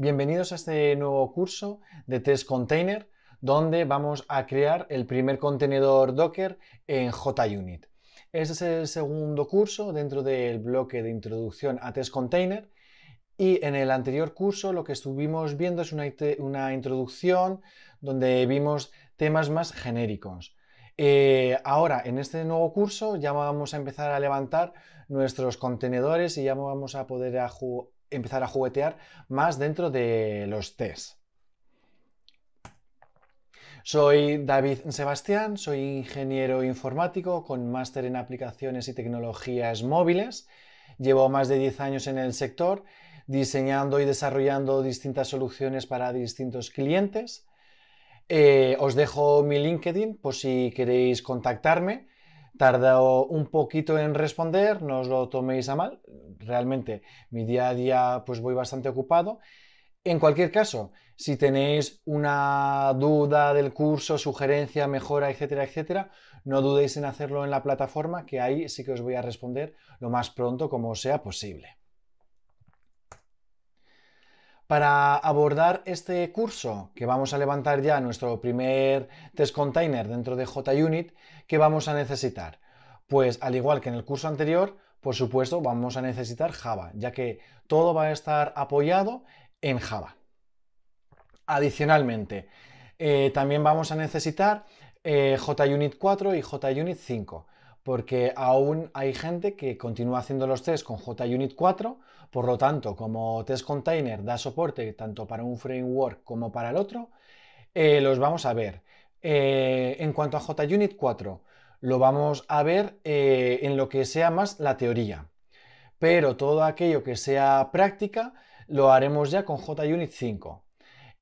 Bienvenidos a este nuevo curso de Test Container, donde vamos a crear el primer contenedor Docker en JUnit. Este es el segundo curso dentro del bloque de introducción a Test Container. Y en el anterior curso lo que estuvimos viendo es una, introducción donde vimos temas más genéricos. Eh, ahora, en este nuevo curso ya vamos a empezar a levantar nuestros contenedores y ya vamos a poder a empezar a juguetear más dentro de los test. Soy David Sebastián, soy ingeniero informático con máster en aplicaciones y tecnologías móviles. Llevo más de 10 años en el sector diseñando y desarrollando distintas soluciones para distintos clientes. Eh, os dejo mi LinkedIn por si queréis contactarme tardado un poquito en responder, no os lo toméis a mal. Realmente mi día a día pues voy bastante ocupado. En cualquier caso, si tenéis una duda del curso, sugerencia, mejora, etcétera, etcétera, no dudéis en hacerlo en la plataforma, que ahí sí que os voy a responder lo más pronto como sea posible. Para abordar este curso, que vamos a levantar ya nuestro primer test container dentro de JUnit, ¿qué vamos a necesitar? Pues al igual que en el curso anterior, por supuesto, vamos a necesitar Java, ya que todo va a estar apoyado en Java. Adicionalmente, eh, también vamos a necesitar eh, JUnit 4 y JUnit 5 porque aún hay gente que continúa haciendo los tests con JUnit 4, por lo tanto, como test container da soporte tanto para un framework como para el otro, eh, los vamos a ver. Eh, en cuanto a JUnit 4, lo vamos a ver eh, en lo que sea más la teoría, pero todo aquello que sea práctica lo haremos ya con JUnit 5.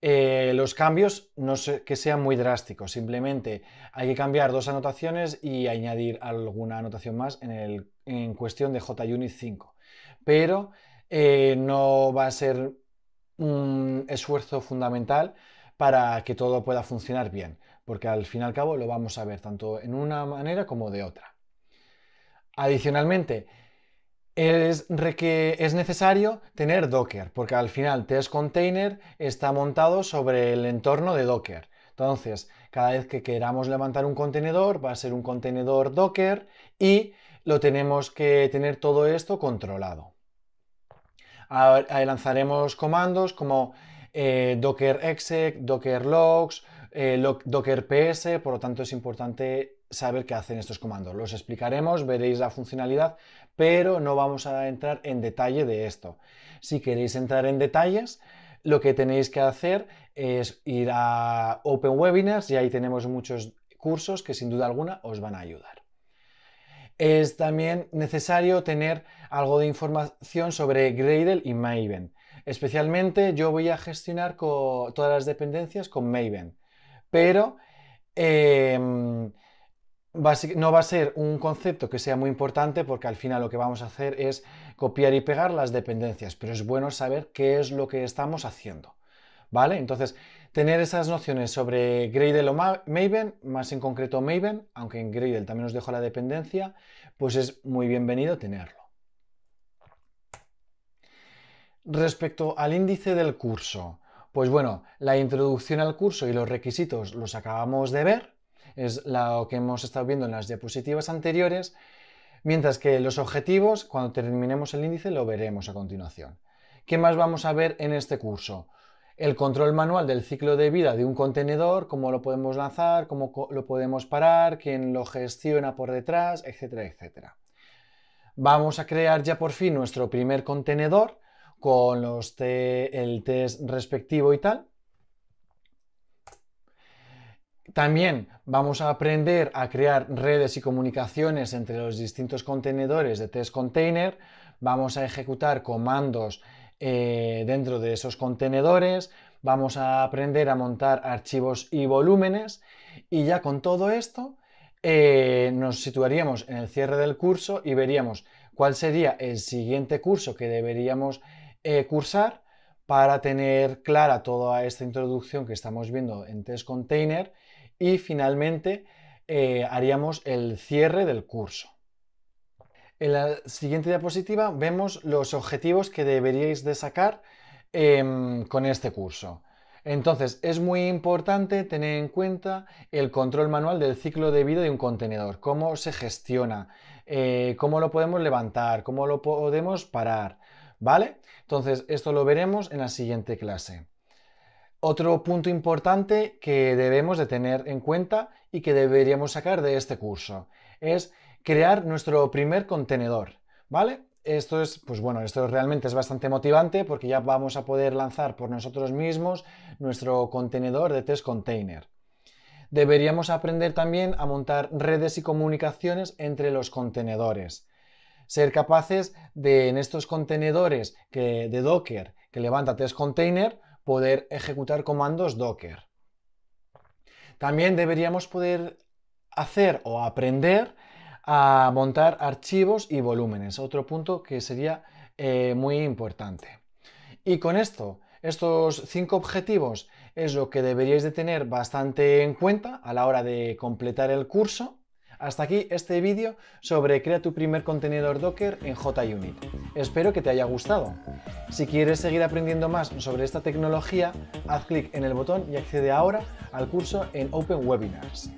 Eh, los cambios no que sean muy drásticos, simplemente hay que cambiar dos anotaciones y añadir alguna anotación más en, cuestión de JUnit 5. Pero eh, no va a ser un esfuerzo fundamental para que todo pueda funcionar bien, porque al fin y al cabo lo vamos a ver tanto en una manera como de otra. Adicionalmente, es, que es necesario tener Docker, porque al final Test Container está montado sobre el entorno de Docker. Entonces, cada vez que queramos levantar un contenedor, va a ser un contenedor Docker y lo tenemos que tener todo esto controlado. lanzaremos comandos como eh, docker exec, docker logs, eh, docker ps, por lo tanto es importante saber qué hacen estos comandos. Los explicaremos, veréis la funcionalidad, pero no vamos a entrar en detalle de esto. Si queréis entrar en detalles, lo que tenéis que hacer es ir a Open Webinars y ahí tenemos muchos cursos que sin duda alguna os van a ayudar. Es también necesario tener algo de información sobre Gradle y Maven. Especialmente yo voy a gestionar todas las dependencias con Maven, pero em, no va a ser un concepto que sea muy importante porque al final lo que vamos a hacer es copiar y pegar las dependencias, pero es bueno saber qué es lo que estamos haciendo. ¿Vale? Entonces, tener esas nociones sobre Gradle o Maven, más en concreto Maven, aunque en Gradle también nos dejo la dependencia, pues es muy bienvenido tenerlo. Respecto al índice del curso, pues bueno, la introducción al curso y los requisitos los acabamos de ver es lo que hemos estado viendo en las diapositivas anteriores, mientras que los objetivos, cuando terminemos el índice, lo veremos a continuación. ¿Qué más vamos a ver en este curso? El control manual del ciclo de vida de un contenedor, cómo lo podemos lanzar, cómo lo podemos parar, quién lo gestiona por detrás, etcétera, etcétera. Vamos a crear ya por fin nuestro primer contenedor con los el test respectivo y tal. También vamos a aprender a crear redes y comunicaciones entre los distintos contenedores de test container. Vamos a ejecutar comandos eh, dentro de esos contenedores. Vamos a aprender a montar archivos y volúmenes. Y ya con todo esto eh, nos situaríamos en el cierre del curso y veríamos cuál sería el siguiente curso que deberíamos eh, cursar para tener clara toda esta introducción que estamos viendo en test container y finalmente eh, haríamos el cierre del curso. En la siguiente diapositiva vemos los objetivos que deberíais de sacar em, con este curso. Entonces, es muy importante tener en cuenta el control manual del ciclo de vida de un contenedor, cómo se gestiona, eh, cómo lo podemos levantar, cómo lo podemos parar, ¿vale? Entonces, esto lo veremos en la siguiente clase. Otro punto importante que debemos de tener en cuenta y que deberíamos sacar de este curso es crear nuestro primer contenedor, ¿vale? Esto es, pues bueno, esto realmente es bastante motivante porque ya vamos a poder lanzar por nosotros mismos nuestro contenedor de test container. Deberíamos aprender también a montar redes y comunicaciones entre los contenedores. Ser capaces de en estos contenedores que, de Docker que levanta test container poder ejecutar comandos Docker. También deberíamos poder hacer o aprender a montar archivos y volúmenes, otro punto que sería eh, muy importante. Y con esto, estos cinco objetivos es lo que deberíais de tener bastante en cuenta a la hora de completar el curso. Hasta aquí este vídeo sobre crea tu primer contenedor Docker en JUnit. Espero que te haya gustado. Si quieres seguir aprendiendo más sobre esta tecnología, haz clic en el botón y accede ahora al curso en Open Webinars.